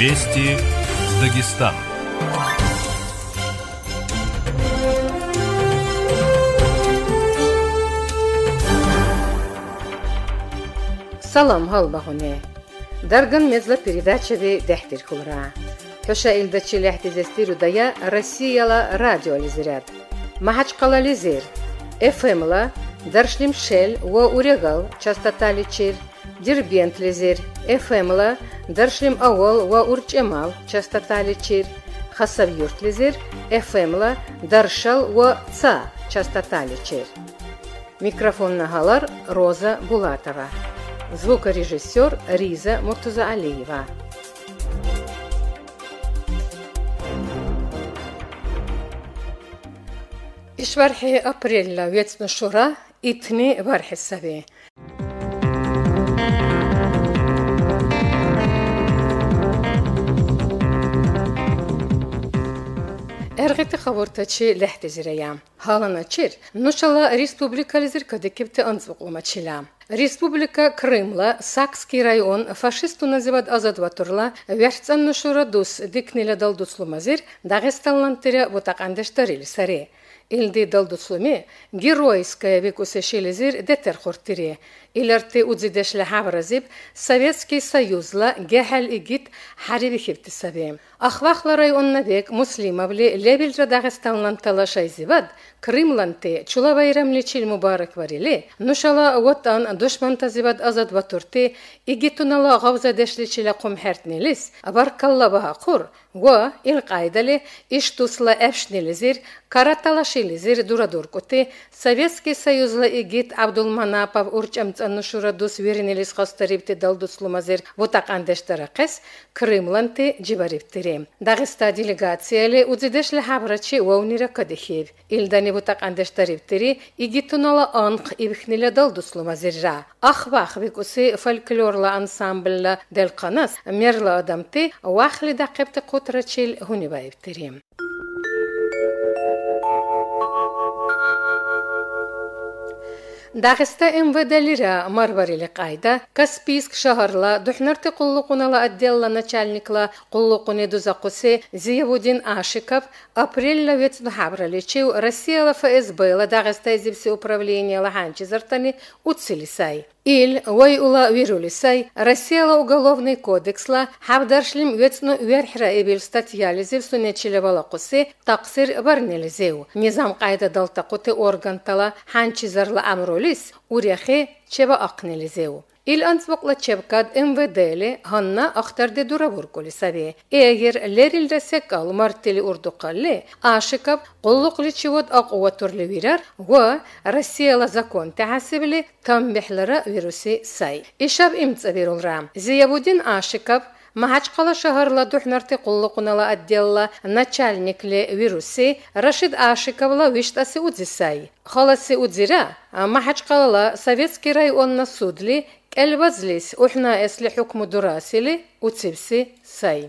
Вести Дагестана. Салам, галбагуне. Дарган мезла передачави дехтир кулра. Хюша илдачи лехти зестиру дая Россияла радио лизирят. Махачкала лизир. ФМла даршлим шел ва урегал частота личир дербентлизер, эфемла, даршлим авол ва урчемал частота частоталичир, хасавюртлизер, эфемла, даршал ва ца частоталичир. Микрофон галар Роза Булатова. Звукорежиссер Риза муртуза Алиева. Ишвархи апреля, вецну шура, итни برحي Эргити хавортачи Халана чир, нушала республикализир кадыкипте анцугумачиля. Республика Крымла, Сакский район, фашисту называют Азадваторла, вярцан нушура дус, дикнила далдуцлумазир, дагестанлантыря вутакандештарили саре. Илди далдуцлуми, геройская викусешилизир детер хортире. илэрти удзидешла хабразиб Советский Союзла гехал игит харибихипти саби. Ахвахла районна бек муслимовли лебилжа Дагестанлан талашайзивад Крымланты чулавайрамли чил мубарак варили нушала ватан душмантазибад азад ватурти игитунала гавзадешли чила кумхертнилис баркалла баха кур ва илкайдали иштусла эфшнилизир караталашилизир дурадуркути Советский Союзла игит Абдулманапов урчамц аннушура дус веренелис хастарипти далдуцлумазер вотак андешдарахес Крымланти джибариптири. Дагыста делегацияли узидешле хабрачи ваунира кадихев. Илдани вотак андешдариптири игитунала анк ибхниле далдуцлумазерра. Ахвах викуси фольклорла ансамблла делканас мерла адамти вахли дакепти кутрачил хунибаевтири. Дагыста МВД-лера марварили кайда, Каспийск шаһарла духнарты куллукунала отдела начальникла куллукуны дузакусы Зиевудин Ашиков апрельла вец нухабраличев Россияла ФСБ ла Дагыста изивсе управления лаханчи зартани уцилисай. Ил уйула вирулисай Россияла уголовный кодексла хавдаршлим вецну верхра эбил статьялизив сунечилевала куси таксир барнелизеу. Низам кайда далтакути органтала ханчизарла амрулис уряхи чева акнелизеу. Il-ansvoqlaċevkad invedeli għanna axtardi duravurkuli sabi. Eħir lerilda sekal martili urduqalli għaxikab qulluqli ċivod aqwa turli virar u rassiyala zakon taħasibli tambihlara virusi say. Ixab imtsa virul ram. Ziyabudin għaxikab Махачкала шаһарла духнарти куллукунала отделла начальникли вируси Рашид Ашиковла виштаси удзисай. Халаси удзира Махачкалала советский районна судли კელბაძლის უჰნა ესლი ჰუკმუ დურასილი უცივსი საი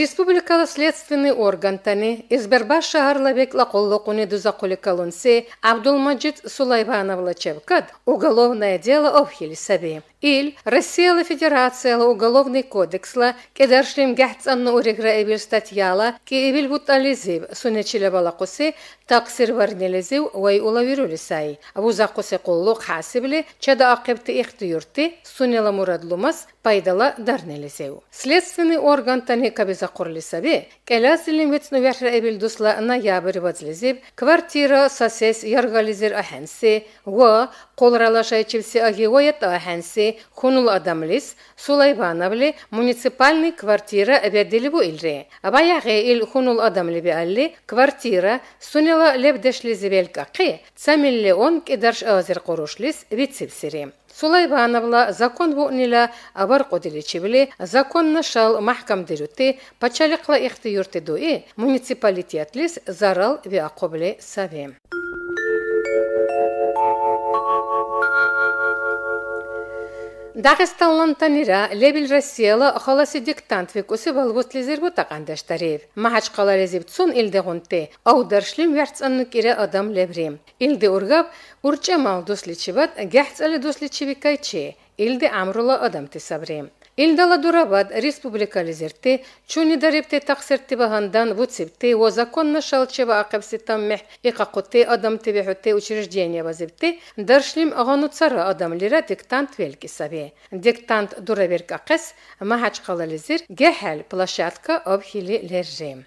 Республикала следственный орган тани Избербаш шаһарла бекла коллокуни дузакули колонси Абдулмаджид Сулайванов-лачевкад, уголовное дело обхили саби. ил Россияла Федерацияла Уголовный кодексла кедершлим гяхцанна урегра эбир статьяла ки эбир бутализив сунечиле балакуси تقصير ورنلزيو ويقول ويرولساي أبو زاقوس يقولو حاسبلي чада акыбты ихтиюрты сунела мурадлумас пайдала дарнелесеу. Следственный орган тани кабиза курлисаби, келазилин вецну вяхра эбилдусла ноябрь вазлизиб, квартира сасес яргализир ахенси, ва колралашайчивси агиоят ахенси, хунул адамлис сулайбановли муниципальный квартира верделиву илре абаяхи ил хунул адамлиби алли квартира сунила лебдешли зевелькақи цамилли он кидарш азир қурушлис вицивсири Сулайбановла закон вуънила абар кудиличивли закон нашал махкам дирюти пачаликла ихти юрти дуи муниципалитетлис зарал виакобли сави. Дагестанлантан ира Лебил Россияла халаси диктант викуси балгус лизерго тагандаштари. Махачкала резип цун илде гунте. Ау даршлим вярцанник ира адам лебри. Илде ургаб урча мал дусличиват гэхцали дусличивикай че. Илде амрула адам тисабри. Илдала дурабад республикализерте, чуни дарепте тақсерте багандан вуцепте, во законна шалчева акапситам мех икакуте адам тебехуте учреждения вазепте, даршлим ағану цара адам диктант велки саве. Диктант дураверка кес, махачкалализер, гехел площадка обхили лержем.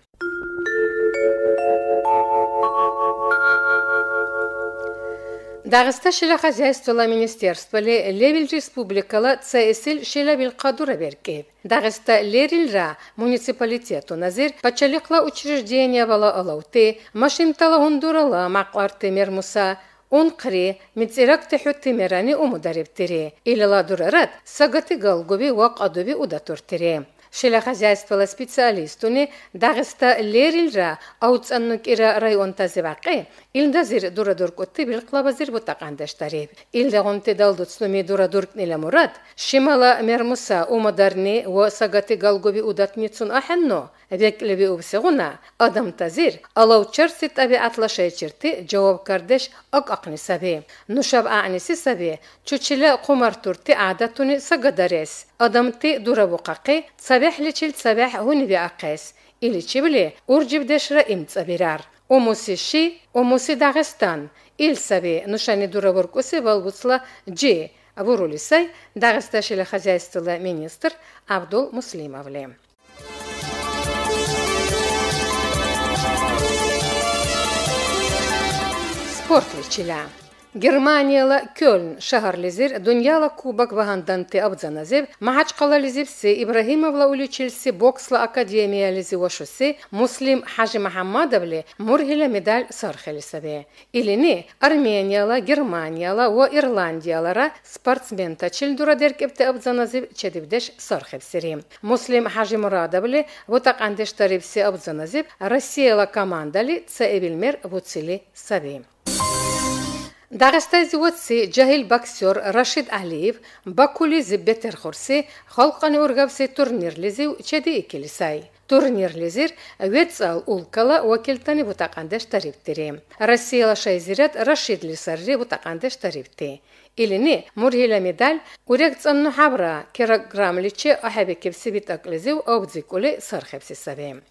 Дағыста шілі қазайстыла министерство левіл республикала ЦСЛ шиле бил қадура беркейб. Дағыста лерилра муниципалитету назир пачалиқла учреждения бала алауты, машинтала гундурала мақлар темер муса, он қри мицирак тиху темерани Илала дурарат сагаты галгуби вақ адуби Шеля хозяйствала специалисту не дагаста лерилра ира район илда зир авцӀаннукӀира районтазиб гӀякъи илдазир Илда гонте далдут илдагъунти далдуцлуми дурадуркӀнила мурад шимала мермуса умадарни ва адам тазир, алау чарсит аби атлашай алавчарси тӀабигӀятла кардеш ак акӀахъни саби нушаб аанеси саби чучила хъумартурти адатуни сагадарес адамти дурабухъахъи саби сабяхӀличил сабяхӀ гьуни биахъес, иличибли уржибдешра имцӀабирар. омуси ши, омуси Дагестан. ил саби нушани дуравуркӀуси балбуцла джи бурули-сай дагъисташили хозяйствола министр Абдул Муслимовли. спортличила. Германияла Кёльн шәһәрлезер дөньяла кубок ваганданты абзаназев махачкала лизевсе Ибраһимовла үлечелсе боксла академия лизе вошусе Муслим Хажи Мухаммадовле мургила медаль сархелисабе. Илини Арменияла, Германияла ва Ирландиялара спортсмен тачил дурадеркепте абзаназев чедивдеш сархелсери. Муслим Хажи Мурадовле вотак андеш тарипсе абзаназев Россияла командали цебилмер вуцили сабе. Дагъстази вотси жахил боксёр Рашид Алиев Бакули зе бетер хорси халқани ургавси турнирлизи чеди икелисай. Турнирлизир вецал улкала вакилтани бутакандеш тарифтири. Россияла шайзирет Рашид Лисарри бутакандеш тарифти. Илини мурхила медаль урекцанну хабра кирограммличи ахабекевси битаклизив обдзикули сархепси савим.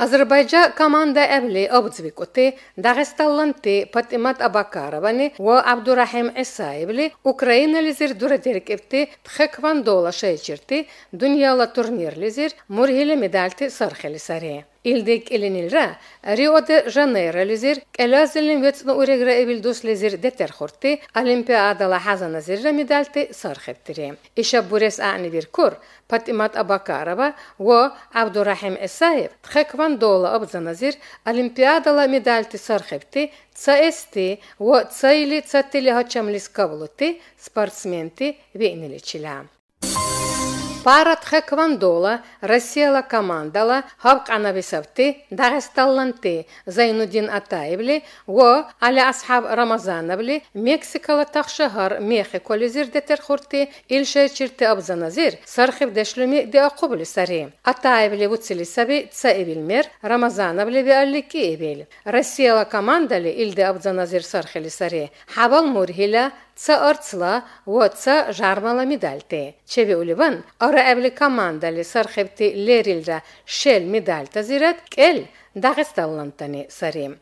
أزربيجان كماندا أبلي أبتزبيكوتي داغستالانتي فاطمات أباكارباني وعبد الرحيم عسايبلي أوكرانيا لزير دورة ديركبتي تخكفان دولا شيشرتي دنيا لا تورنير لزير مرهلة ميدالتي سرخلي ساريه Илдик Эленилра, Рио-де-Жанейро лизир, Элазилин вецну урегра эбилдус лизир детер хорти, Олимпиадала хазана зирра медальти сархеттири. Иша бурес аани биркур, Патимат Абакарова во Абдурахим Исаев, Тхекван дола обзаназир, Олимпиадала медальти сархетти, цаэсти во цайли цаттили хачамлис кавлути, спортсменти вейниличила. Парат Квандола, Рассела Командала, Хавк Анависавты, Дагесталланты, Зайнудин Атаевли, Го, Аля Асхаб Рамазановли, Мексикала Тахшагар, Мехи Колизир Детерхурти, Ильше Чирты Абзаназир, Сархив Дешлюми Деакубли Сари. Атаевли Вуцили Саби, Цаевильмер, Рамазановли Виаллики Киевиль, Рассела Командали, Ильде Абзаназир Сархили Сари, Хавал Мургиля, ца арцла ва ца жармала медальте. Чевиуливан ара эвли командали сархевти лерилра шел медальта зират кел дагестанлантани сарим.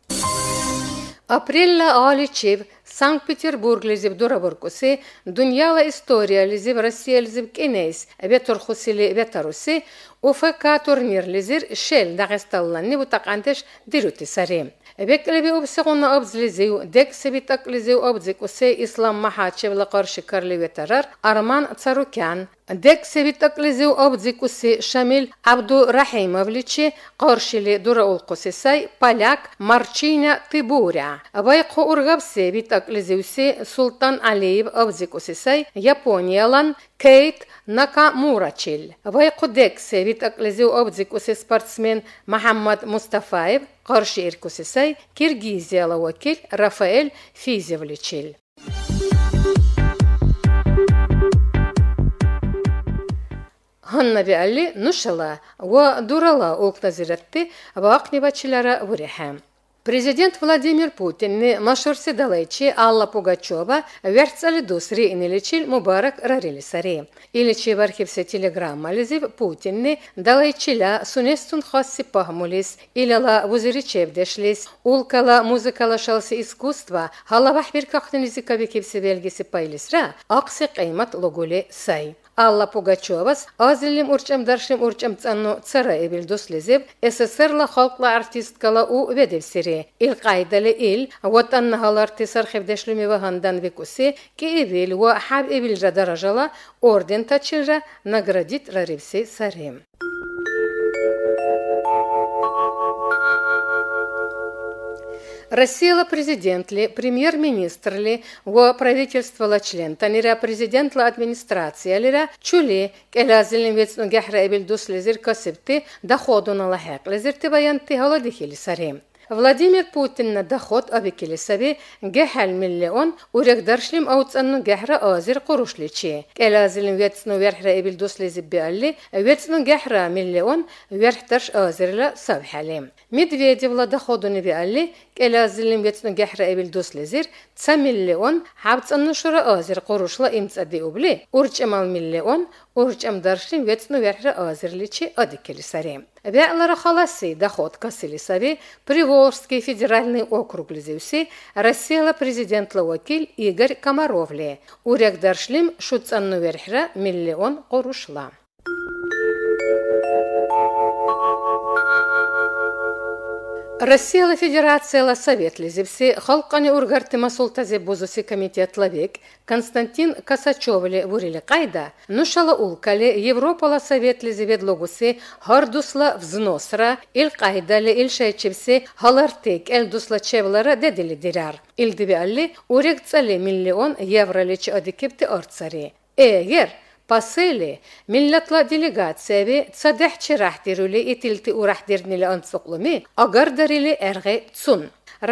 Апрелла Аличев Санкт-Петербурглизиб дурабуркуси дуньяла историялизиб Россиялизиб кенейс бетурхусили бетаруси УФК турнирлизир шел дагестанланни бутакантеш дирути сарим. ვეკლები უფსიგუნა აბზლიზიუ დექსები ტაკლიზიუ აბზი ქოსე ისლამ მაჰაჩევლა ყარში კარლი ვეტარარ არман ცარუკян Дексеви таклизи обдзикуси Шамиль Абдурахимовличи Коршили дураулкусисай поляк Марчиня Тыбуря. Вайху ургабсеви таклизиуси Султан Алиев обдзикусисай Япониялан Кейт Нака Накамурачиль. Вайху дексеви таклизиу обдзикуси спортсмен Махаммад Мустафаев Корши Иркусисай Киргизияла Рафаэль Физевличиль. Ханна биалли нушала ва дурала окна зиратти ва акнивачилара вурехам. Президент Владимир Путинни машурси далайчи Алла Пугачева верцали дусри иниличил мубарак рарили сари. Иличи в архивсе телеграмма лизив Путинни далайчиля сунестун хасси пахмулис, илала вузиричевдешлис, улкала музыкалашалси искусство, халавах биркахтын лизикавикивси велгиси пайлисра, акси каймат логули сай. Алла Пугачевас азилим урчам даршим урчам цанну цара эбил дуслезиб СССРла халкла артисткала у ведевсири. Ил кайдали ил ватан нахалар тисар хевдешлюми вагандан викуси ки эбил ва хаб эбилжа даражала орден тачижа наградит раривси сарим. рассеяла президент ли, премьер-министр ли, го правительство ла член, танира президент ла администрация лира, чули, элазилин вец нугехра эбилдус лезир касибти, доходу на лахек, лезир тибаянти холодихили сарим. Владимир Путинна доход обекили саби гехал миллион урегдаршлим ауцанну гехра азир курушличи. Келазилин ветсну верхра ибил дусли зиббиалли ветсну гехра миллион верхтарш азирла савхалим. Медведевла доходу не биалли келазилин ветсну гехра ибил дусли зир ца миллион хабцанну шура азир курушла имцади убли урчамал миллион урҷам даршим вецну верхра азирличи адикили сари вяълара халаси даходка силисави приволжский федеральный округ лизивси россияла президент вакиль игорь комаровли Урек даршлим шуцанну верхра миллион орушла. Россияла Федерацияла Совет лизивси халканы ургартыма султази бузуси комитет лавек Константин Касачевле вурили кайда, нушала улкали Европала Совет лизивед логуси хардусла взносра, ил кайдали ил шайчевси халартек эл дусла чевлара дедили дирар. Илдиви алли урек цали миллион евроличи адикипти орцари. Эгер باسيلي من لطلع ديليغات سابي تصدح چه راح ديرولي اتلتي وراح ديرني لانسقلمي اقردري لي ارغي تسن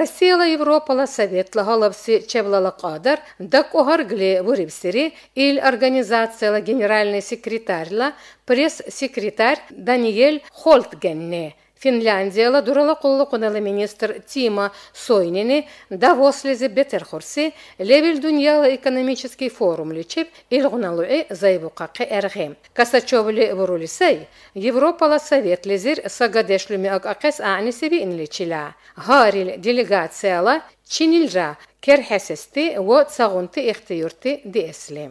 Россияла Европала советла галапси чевлала кадар, дак огаргли вырибсири, ил организацияла генеральный секретарьла, пресс-секретарь Даниэль Холтгенне – Финляндия ладурала коллыкуналы министр Тима Сойнини Давос лизи бетер хурси лебел дуньяла экономический форум лечеп илгуналуи зайбукакы эрге. Касачевли бурулисей Европала совет лизир сагаdeşlümi акакес аанисеби инлечила. Гарил делегацияла Чинилра керхесести во цагунты ихтиюрти диэсли.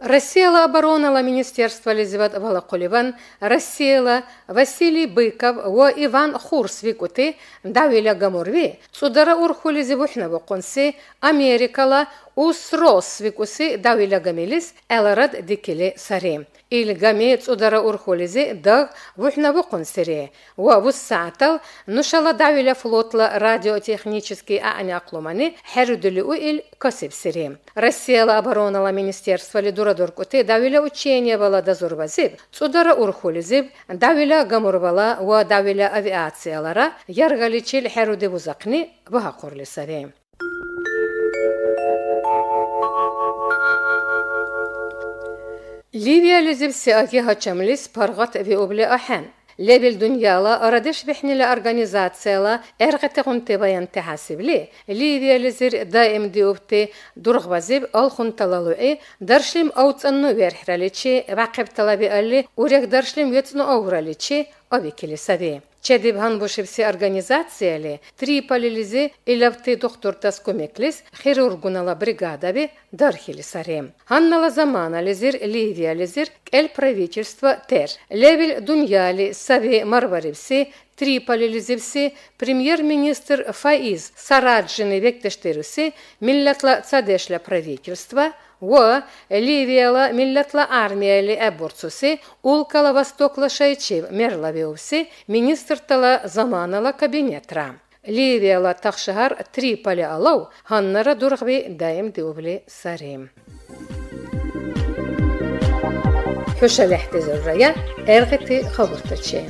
Рассеяла оборона министерство министерства Лизавет Валакулеван, Василий Быков ва Иван Хурсвикуты викуты давиля гамурви, цудара урху Лизавухнава конси, Америкала უსროს ვიკუსი დავილაგამილის ელარად დიკილი სარი ილგამი წუდარა ურხულიზე და ვუჰნა ვუყუნსირი ვა ვუსაატალ ნუშალა დავილა ფლოტლა радиотехнический აანაყლომანი ჰერუდული უილ კოსებსირი россияла оборонала министерство лидурадоркути давила учение бала дозорвазиб წუდარა ურხულიზიბ давила გამორვალა ვა давила авиациялара яргаличил херуди бузақни баҳақурлисари ليبيا لازم سياقها تشملس برغط في أبلي أحن لابل دنيالا أرادش بحني لأرغانيزاتسيلا أرغت غنتبايان تحاسب لي ليبيا لزر دائم ديوبتي درغ وزيب ألخن تلالوئي درشلم أو تنو ويرحراليتشي بعقب تلابي ألي وريك درشلم يتنو أوراليتشي أبي كلي سبيه Чедибхан бушевсе и левты доктор доктортас көмеклес хирургунала бригадаби дархили сарем. Аннала замана лизир Ливия лизир кел правительство тер. Левель дуньяли сави три полилизивси премьер-министр Фаиз Сараджины вектештерюсе миллятла цадешля правительства – و Ливиала Миллетла армия ли эбурцуси, улкала востокла шайчив мерлавиуси министртала заманала кабинетра. Ливияла тахшыгар Триполи алау ханнара дургви даим дювли сарим. Хүшәләхте зөррәя, әргәте хабыртачы.